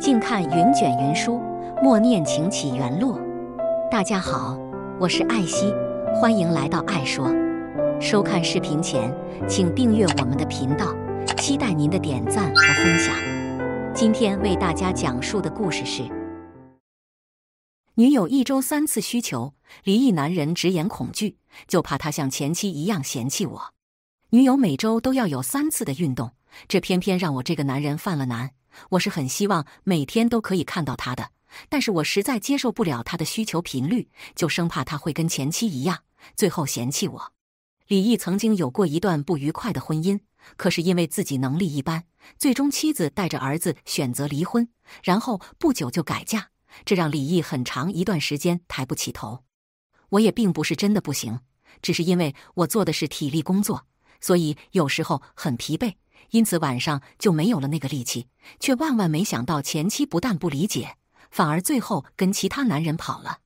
静看云卷云舒，默念情起缘落。大家好，我是艾希，欢迎来到爱说。收看视频前，请订阅我们的频道，期待您的点赞和分享。今天为大家讲述的故事是：女友一周三次需求，离异男人直言恐惧，就怕他像前妻一样嫌弃我。女友每周都要有三次的运动，这偏偏让我这个男人犯了难。我是很希望每天都可以看到他的，但是我实在接受不了他的需求频率，就生怕他会跟前妻一样，最后嫌弃我。李毅曾经有过一段不愉快的婚姻，可是因为自己能力一般，最终妻子带着儿子选择离婚，然后不久就改嫁，这让李毅很长一段时间抬不起头。我也并不是真的不行，只是因为我做的是体力工作，所以有时候很疲惫。因此晚上就没有了那个力气，却万万没想到前妻不但不理解，反而最后跟其他男人跑了。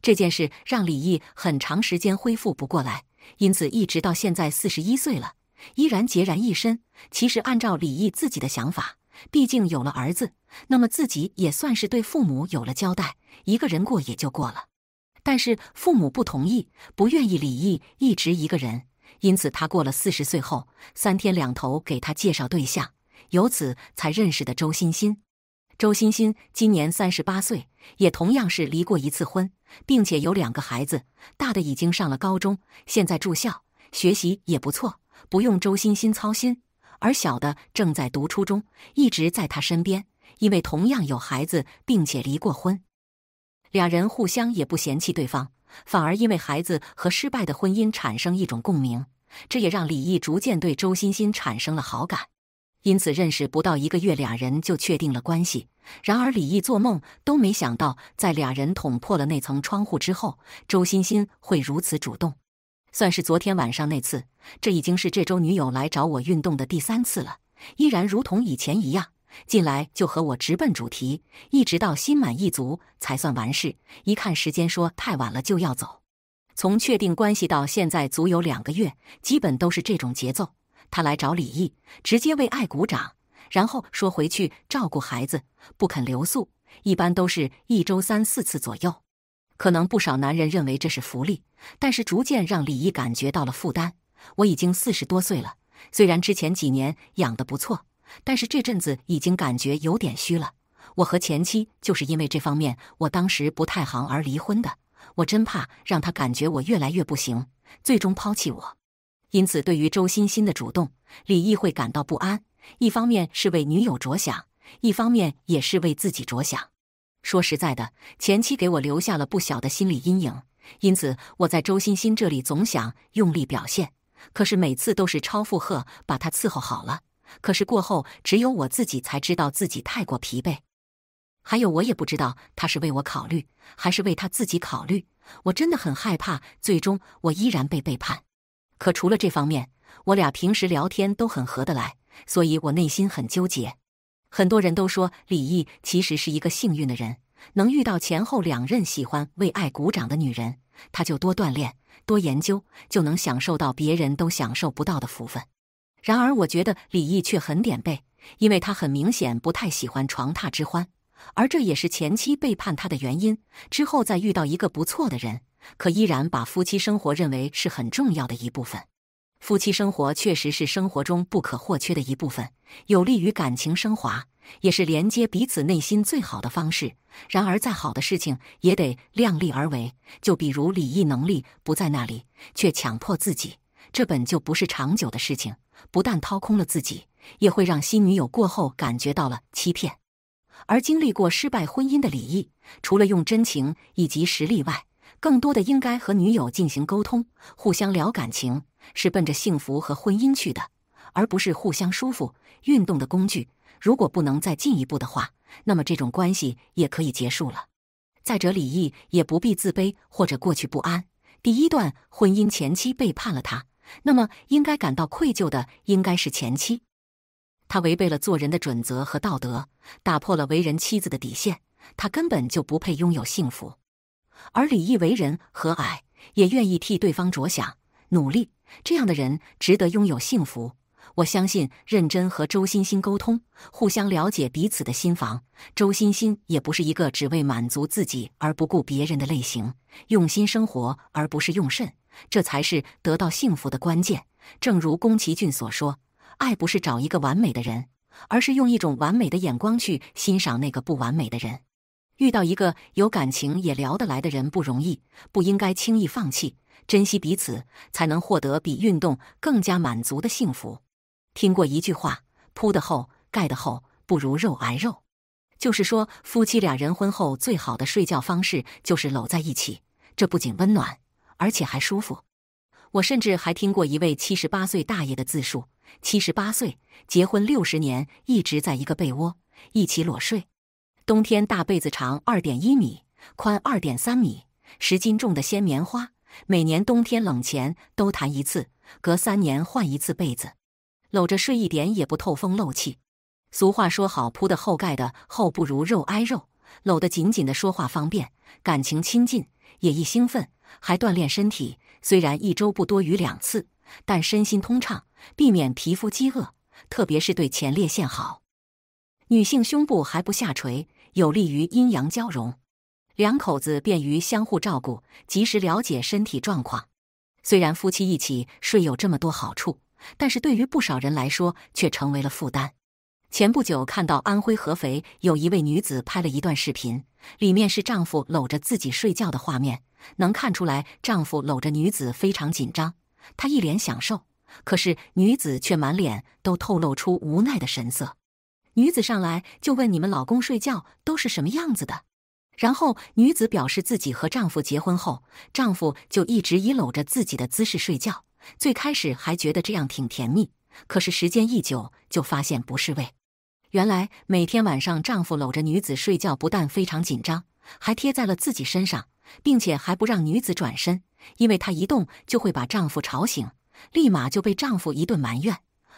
这件事让李毅很长时间恢复不过来，因此一直到现在四十一岁了，依然孑然一身。其实按照李毅自己的想法，毕竟有了儿子，那么自己也算是对父母有了交代，一个人过也就过了。但是父母不同意，不愿意李毅一直一个人。因此，他过了四十岁后，三天两头给他介绍对象，由此才认识的周欣欣。周欣欣今年三十八岁，也同样是离过一次婚，并且有两个孩子，大的已经上了高中，现在住校，学习也不错，不用周欣欣操心；而小的正在读初中，一直在他身边，因为同样有孩子，并且离过婚，俩人互相也不嫌弃对方。反而因为孩子和失败的婚姻产生一种共鸣，这也让李毅逐渐对周欣欣产生了好感。因此，认识不到一个月，俩人就确定了关系。然而，李毅做梦都没想到，在俩人捅破了那层窗户之后，周欣欣会如此主动。算是昨天晚上那次，这已经是这周女友来找我运动的第三次了，依然如同以前一样。进来就和我直奔主题，一直到心满意足才算完事。一看时间，说太晚了就要走。从确定关系到现在，足有两个月，基本都是这种节奏。他来找李毅，直接为爱鼓掌，然后说回去照顾孩子，不肯留宿。一般都是一周三四次左右。可能不少男人认为这是福利，但是逐渐让李毅感觉到了负担。我已经四十多岁了，虽然之前几年养的不错。但是这阵子已经感觉有点虚了。我和前妻就是因为这方面，我当时不太行而离婚的。我真怕让他感觉我越来越不行，最终抛弃我。因此，对于周欣欣的主动，李毅会感到不安。一方面是为女友着想，一方面也是为自己着想。说实在的，前妻给我留下了不小的心理阴影，因此我在周欣欣这里总想用力表现，可是每次都是超负荷，把她伺候好了。可是过后，只有我自己才知道自己太过疲惫。还有，我也不知道他是为我考虑，还是为他自己考虑。我真的很害怕，最终我依然被背叛。可除了这方面，我俩平时聊天都很合得来，所以我内心很纠结。很多人都说，李毅其实是一个幸运的人，能遇到前后两任喜欢为爱鼓掌的女人，他就多锻炼，多研究，就能享受到别人都享受不到的福分。然而，我觉得李毅却很点背，因为他很明显不太喜欢床榻之欢，而这也是前妻背叛他的原因。之后再遇到一个不错的人，可依然把夫妻生活认为是很重要的一部分。夫妻生活确实是生活中不可或缺的一部分，有利于感情升华，也是连接彼此内心最好的方式。然而，再好的事情也得量力而为，就比如李毅能力不在那里，却强迫自己。这本就不是长久的事情，不但掏空了自己，也会让新女友过后感觉到了欺骗。而经历过失败婚姻的李毅，除了用真情以及实力外，更多的应该和女友进行沟通，互相聊感情，是奔着幸福和婚姻去的，而不是互相舒服、运动的工具。如果不能再进一步的话，那么这种关系也可以结束了。再者，李毅也不必自卑或者过去不安。第一段婚姻前期背叛了他。那么，应该感到愧疚的应该是前妻，他违背了做人的准则和道德，打破了为人妻子的底线，他根本就不配拥有幸福。而李毅为人和蔼，也愿意替对方着想，努力，这样的人值得拥有幸福。我相信，认真和周星星沟通，互相了解彼此的心房。周星星也不是一个只为满足自己而不顾别人的类型，用心生活而不是用肾。这才是得到幸福的关键。正如宫崎骏所说：“爱不是找一个完美的人，而是用一种完美的眼光去欣赏那个不完美的人。”遇到一个有感情也聊得来的人不容易，不应该轻易放弃，珍惜彼此，才能获得比运动更加满足的幸福。听过一句话：“铺的厚，盖的厚，不如肉挨肉。”就是说，夫妻俩人婚后最好的睡觉方式就是搂在一起，这不仅温暖。而且还舒服，我甚至还听过一位七十八岁大爷的自述：七十八岁结婚六十年，一直在一个被窝一起裸睡，冬天大被子长二点一米，宽二点三米，十斤重的鲜棉花，每年冬天冷前都弹一次，隔三年换一次被子，搂着睡一点也不透风漏气。俗话说好，铺的厚盖的厚不如肉挨肉，搂得紧紧的说话方便，感情亲近，也易兴奋。还锻炼身体，虽然一周不多于两次，但身心通畅，避免皮肤饥饿，特别是对前列腺好。女性胸部还不下垂，有利于阴阳交融，两口子便于相互照顾，及时了解身体状况。虽然夫妻一起睡有这么多好处，但是对于不少人来说却成为了负担。前不久看到安徽合肥有一位女子拍了一段视频，里面是丈夫搂着自己睡觉的画面。能看出来，丈夫搂着女子非常紧张，他一脸享受，可是女子却满脸都透露出无奈的神色。女子上来就问：“你们老公睡觉都是什么样子的？”然后女子表示自己和丈夫结婚后，丈夫就一直以搂着自己的姿势睡觉，最开始还觉得这样挺甜蜜，可是时间一久就发现不是味。原来每天晚上丈夫搂着女子睡觉，不但非常紧张，还贴在了自己身上。并且还不让女子转身，因为她一动就会把丈夫吵醒，立马就被丈夫一顿埋怨。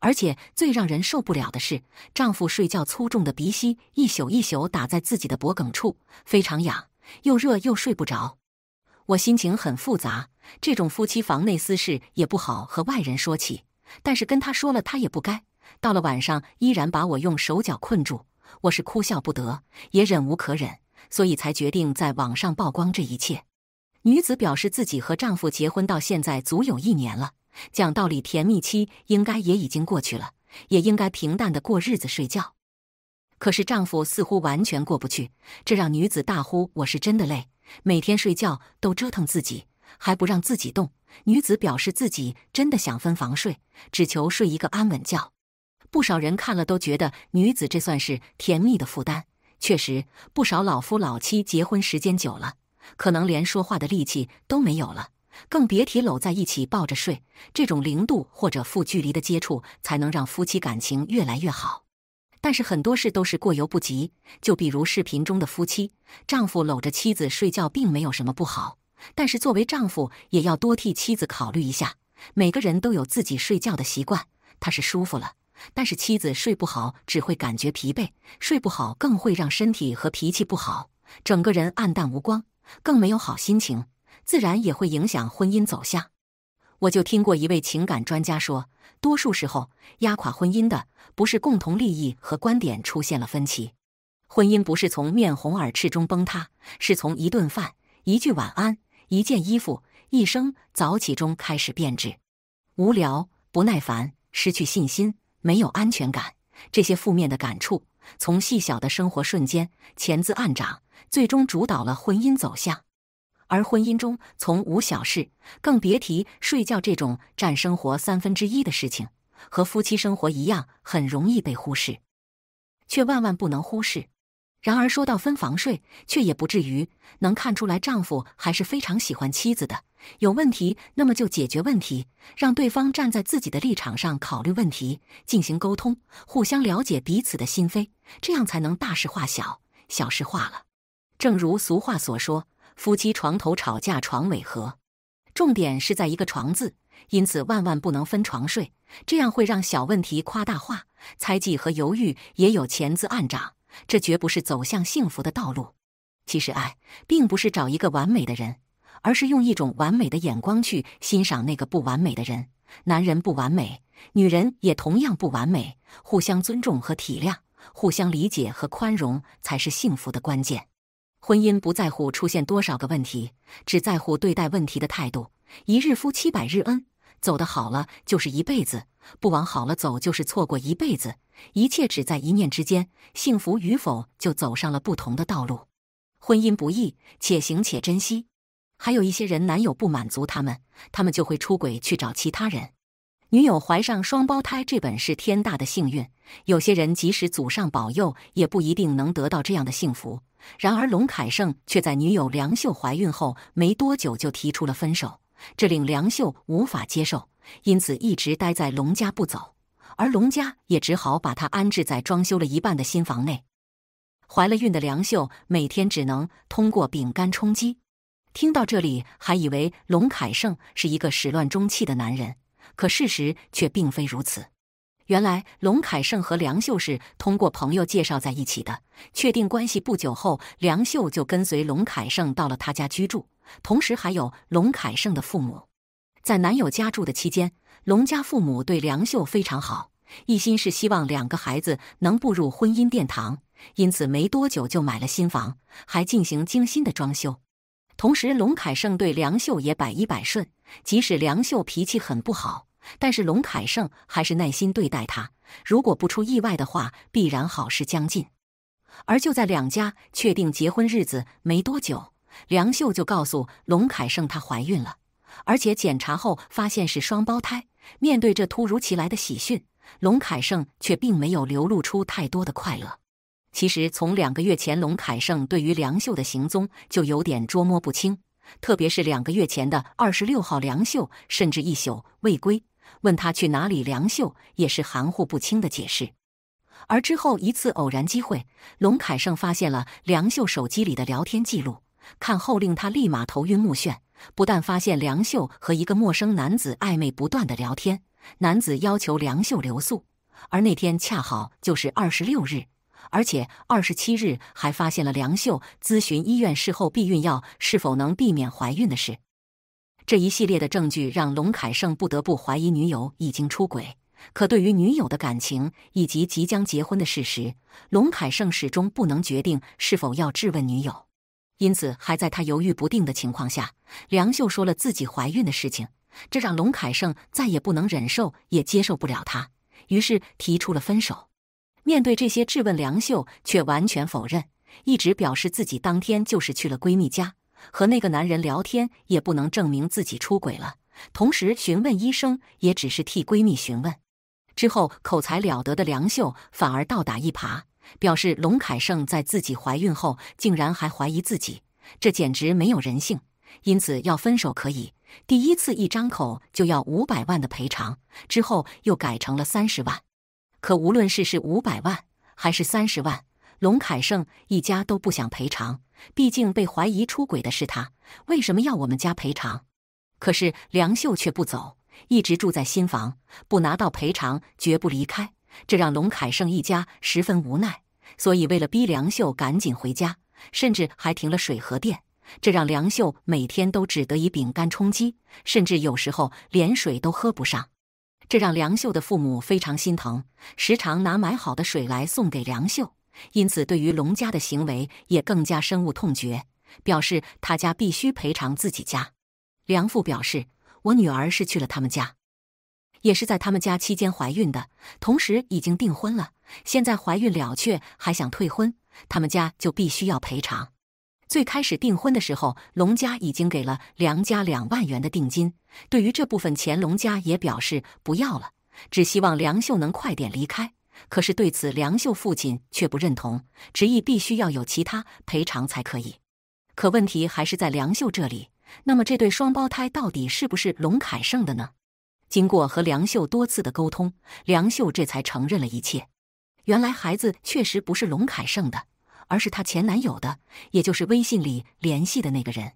而且最让人受不了的是，丈夫睡觉粗重的鼻息一宿一宿打在自己的脖颈处，非常痒，又热又睡不着。我心情很复杂，这种夫妻房内私事也不好和外人说起，但是跟他说了，他也不该。到了晚上，依然把我用手脚困住，我是哭笑不得，也忍无可忍。所以才决定在网上曝光这一切。女子表示自己和丈夫结婚到现在足有一年了，讲道理甜蜜期应该也已经过去了，也应该平淡的过日子、睡觉。可是丈夫似乎完全过不去，这让女子大呼：“我是真的累，每天睡觉都折腾自己，还不让自己动。”女子表示自己真的想分房睡，只求睡一个安稳觉。不少人看了都觉得女子这算是甜蜜的负担。确实，不少老夫老妻结婚时间久了，可能连说话的力气都没有了，更别提搂在一起抱着睡。这种零度或者负距离的接触，才能让夫妻感情越来越好。但是很多事都是过犹不及，就比如视频中的夫妻，丈夫搂着妻子睡觉并没有什么不好，但是作为丈夫也要多替妻子考虑一下。每个人都有自己睡觉的习惯，他是舒服了。但是妻子睡不好，只会感觉疲惫；睡不好更会让身体和脾气不好，整个人暗淡无光，更没有好心情，自然也会影响婚姻走向。我就听过一位情感专家说，多数时候压垮婚姻的，不是共同利益和观点出现了分歧，婚姻不是从面红耳赤中崩塌，是从一顿饭、一句晚安、一件衣服、一声早起中开始变质，无聊、不耐烦、失去信心。没有安全感，这些负面的感触从细小的生活瞬间潜滋暗长，最终主导了婚姻走向。而婚姻中从无小事，更别提睡觉这种占生活三分之一的事情，和夫妻生活一样，很容易被忽视，却万万不能忽视。然而说到分房睡，却也不至于能看出来丈夫还是非常喜欢妻子的。有问题，那么就解决问题，让对方站在自己的立场上考虑问题，进行沟通，互相了解彼此的心扉，这样才能大事化小，小事化了。正如俗话所说：“夫妻床头吵架，床尾和。”重点是在一个“床”字，因此万万不能分床睡，这样会让小问题夸大化，猜忌和犹豫也有钱字暗长。这绝不是走向幸福的道路。其实，爱并不是找一个完美的人，而是用一种完美的眼光去欣赏那个不完美的人。男人不完美，女人也同样不完美。互相尊重和体谅，互相理解和宽容，才是幸福的关键。婚姻不在乎出现多少个问题，只在乎对待问题的态度。一日夫妻百日恩。走的好了就是一辈子，不往好了走就是错过一辈子。一切只在一念之间，幸福与否就走上了不同的道路。婚姻不易，且行且珍惜。还有一些人，男友不满足他们，他们就会出轨去找其他人。女友怀上双胞胎，这本是天大的幸运。有些人即使祖上保佑，也不一定能得到这样的幸福。然而，龙凯胜却在女友梁秀怀孕后没多久就提出了分手。这令梁秀无法接受，因此一直待在龙家不走，而龙家也只好把她安置在装修了一半的新房内。怀了孕的梁秀每天只能通过饼干充饥。听到这里，还以为龙凯胜是一个始乱终弃的男人，可事实却并非如此。原来龙凯盛和梁秀是通过朋友介绍在一起的。确定关系不久后，梁秀就跟随龙凯盛到了他家居住，同时还有龙凯盛的父母。在男友家住的期间，龙家父母对梁秀非常好，一心是希望两个孩子能步入婚姻殿堂，因此没多久就买了新房，还进行精心的装修。同时，龙凯盛对梁秀也百依百顺，即使梁秀脾气很不好。但是龙凯盛还是耐心对待他。如果不出意外的话，必然好事将近。而就在两家确定结婚日子没多久，梁秀就告诉龙凯盛她怀孕了，而且检查后发现是双胞胎。面对这突如其来的喜讯，龙凯盛却并没有流露出太多的快乐。其实从两个月前，龙凯盛对于梁秀的行踪就有点捉摸不清，特别是两个月前的二十六号，梁秀甚至一宿未归。问他去哪里，梁秀也是含糊不清的解释。而之后一次偶然机会，龙凯胜发现了梁秀手机里的聊天记录，看后令他立马头晕目眩。不但发现梁秀和一个陌生男子暧昧不断的聊天，男子要求梁秀留宿，而那天恰好就是二十六日，而且二十七日还发现了梁秀咨询医院事后避孕药是否能避免怀孕的事。这一系列的证据让龙凯盛不得不怀疑女友已经出轨，可对于女友的感情以及即将结婚的事实，龙凯盛始终不能决定是否要质问女友。因此，还在他犹豫不定的情况下，梁秀说了自己怀孕的事情，这让龙凯盛再也不能忍受，也接受不了她，于是提出了分手。面对这些质问，梁秀却完全否认，一直表示自己当天就是去了闺蜜家。和那个男人聊天也不能证明自己出轨了，同时询问医生也只是替闺蜜询问。之后口才了得的梁秀反而倒打一耙，表示龙凯盛在自己怀孕后竟然还怀疑自己，这简直没有人性。因此要分手可以，第一次一张口就要五百万的赔偿，之后又改成了三十万。可无论是是五百万还是三十万，龙凯盛一家都不想赔偿。毕竟被怀疑出轨的是他，为什么要我们家赔偿？可是梁秀却不走，一直住在新房，不拿到赔偿绝不离开，这让龙凯胜一家十分无奈。所以为了逼梁秀赶紧回家，甚至还停了水和电，这让梁秀每天都只得以饼干充饥，甚至有时候连水都喝不上，这让梁秀的父母非常心疼，时常拿买好的水来送给梁秀。因此，对于龙家的行为也更加深恶痛绝，表示他家必须赔偿自己家。梁父表示：“我女儿是去了他们家，也是在他们家期间怀孕的，同时已经订婚了。现在怀孕了却还想退婚，他们家就必须要赔偿。”最开始订婚的时候，龙家已经给了梁家两万元的定金，对于这部分钱，龙家也表示不要了，只希望梁秀能快点离开。可是对此，梁秀父亲却不认同，执意必须要有其他赔偿才可以。可问题还是在梁秀这里。那么这对双胞胎到底是不是龙凯胜的呢？经过和梁秀多次的沟通，梁秀这才承认了一切。原来孩子确实不是龙凯胜的，而是她前男友的，也就是微信里联系的那个人。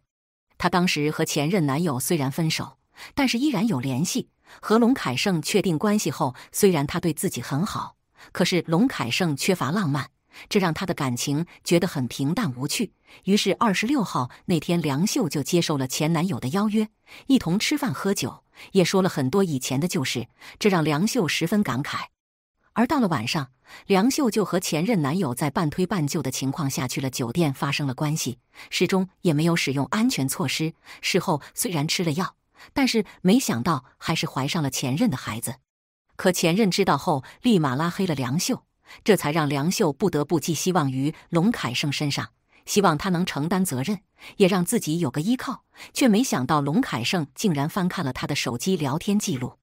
她当时和前任男友虽然分手，但是依然有联系。和龙凯胜确定关系后，虽然他对自己很好。可是龙凯胜缺乏浪漫，这让他的感情觉得很平淡无趣。于是二十六号那天，梁秀就接受了前男友的邀约，一同吃饭喝酒，也说了很多以前的旧事，这让梁秀十分感慨。而到了晚上，梁秀就和前任男友在半推半就的情况下去了酒店，发生了关系，始终也没有使用安全措施。事后虽然吃了药，但是没想到还是怀上了前任的孩子。可前任知道后，立马拉黑了梁秀，这才让梁秀不得不寄希望于龙凯胜身上，希望他能承担责任，也让自己有个依靠。却没想到龙凯胜竟然翻看了他的手机聊天记录。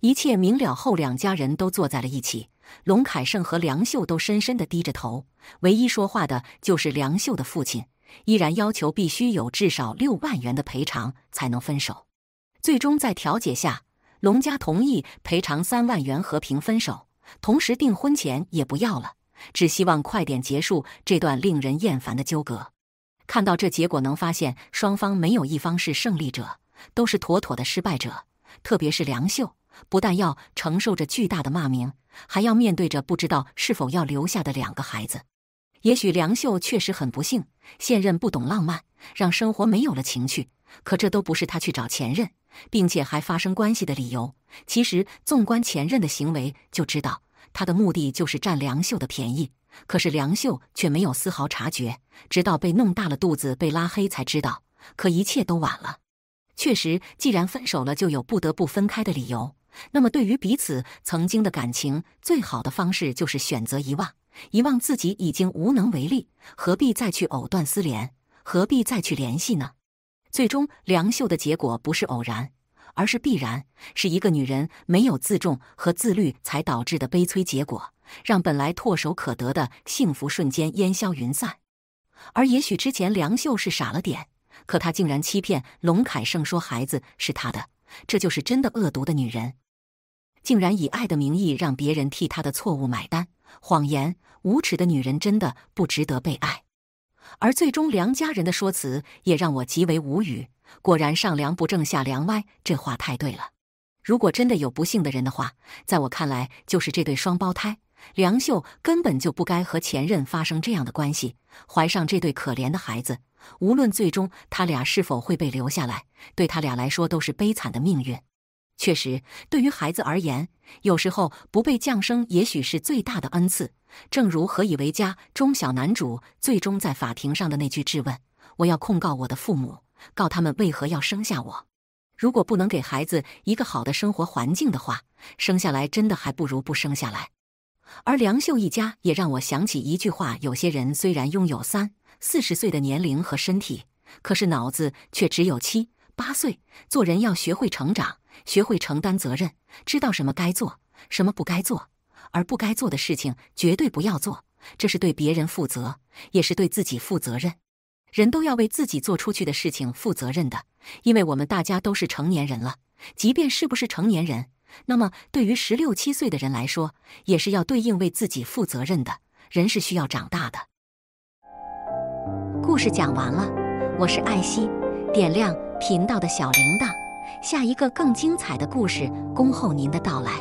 一切明了后，两家人都坐在了一起，龙凯胜和梁秀都深深地低着头，唯一说话的就是梁秀的父亲，依然要求必须有至少六万元的赔偿才能分手。最终在调解下。龙家同意赔偿三万元，和平分手，同时订婚钱也不要了，只希望快点结束这段令人厌烦的纠葛。看到这结果，能发现双方没有一方是胜利者，都是妥妥的失败者。特别是梁秀，不但要承受着巨大的骂名，还要面对着不知道是否要留下的两个孩子。也许梁秀确实很不幸，现任不懂浪漫，让生活没有了情趣。可这都不是他去找前任。并且还发生关系的理由，其实纵观前任的行为，就知道他的目的就是占梁秀的便宜。可是梁秀却没有丝毫察觉，直到被弄大了肚子、被拉黑才知道，可一切都晚了。确实，既然分手了，就有不得不分开的理由。那么，对于彼此曾经的感情，最好的方式就是选择遗忘。遗忘自己已经无能为力，何必再去藕断丝连？何必再去联系呢？最终，梁秀的结果不是偶然，而是必然，是一个女人没有自重和自律才导致的悲催结果，让本来唾手可得的幸福瞬间烟消云散。而也许之前梁秀是傻了点，可她竟然欺骗龙凯胜说孩子是她的，这就是真的恶毒的女人，竟然以爱的名义让别人替她的错误买单，谎言无耻的女人真的不值得被爱。而最终梁家人的说辞也让我极为无语。果然上梁不正下梁歪，这话太对了。如果真的有不幸的人的话，在我看来就是这对双胞胎。梁秀根本就不该和前任发生这样的关系，怀上这对可怜的孩子。无论最终他俩是否会被留下来，对他俩来说都是悲惨的命运。确实，对于孩子而言，有时候不被降生也许是最大的恩赐。正如何以为家中小男主最终在法庭上的那句质问：“我要控告我的父母，告他们为何要生下我。”如果不能给孩子一个好的生活环境的话，生下来真的还不如不生下来。而梁秀一家也让我想起一句话：有些人虽然拥有三四十岁的年龄和身体，可是脑子却只有七八岁。做人要学会成长。学会承担责任，知道什么该做，什么不该做，而不该做的事情绝对不要做。这是对别人负责，也是对自己负责任。人都要为自己做出去的事情负责任的，因为我们大家都是成年人了。即便是不是成年人，那么对于十六七岁的人来说，也是要对应为自己负责任的。人是需要长大的。故事讲完了，我是艾希，点亮频道的小铃铛。下一个更精彩的故事，恭候您的到来。